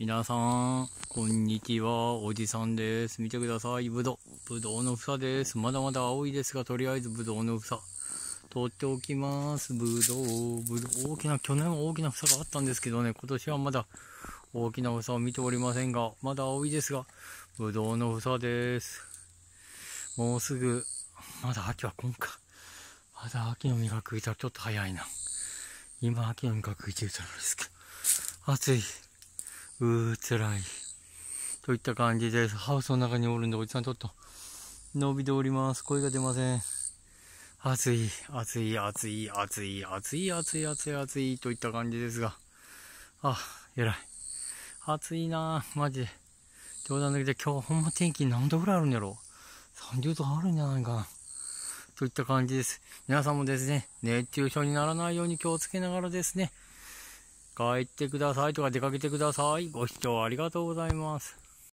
皆さん、こんにちは。おじさんです。見てください。ぶどう。ぶどうの房です。まだまだ青いですが、とりあえずぶどうの房。取っておきます。ぶどう、ぶどう。大きな、去年は大きな房があったんですけどね、今年はまだ大きな房を見ておりませんが、まだ青いですが、ぶどうの房です。もうすぐ、まだ秋は来んか。まだ秋の実が食いたらちょっと早いな。今秋の実が食いてるじゃないですか。暑い。うー、辛い。といった感じです。ハウスの中におるんで、おじさんちょっと、伸びております。声が出ません。暑い、暑い、暑い、暑い、暑い、暑い、暑い、暑い、といった感じですが。あ、偉い。暑いなぁ、マジで。冗談だけで今日ほんま天気何度ぐらいあるんやろ ?30 度あるんじゃないかな。といった感じです。皆さんもですね、熱中症にならないように気をつけながらですね、帰ってくださいとか出かけてください。ご視聴ありがとうございます。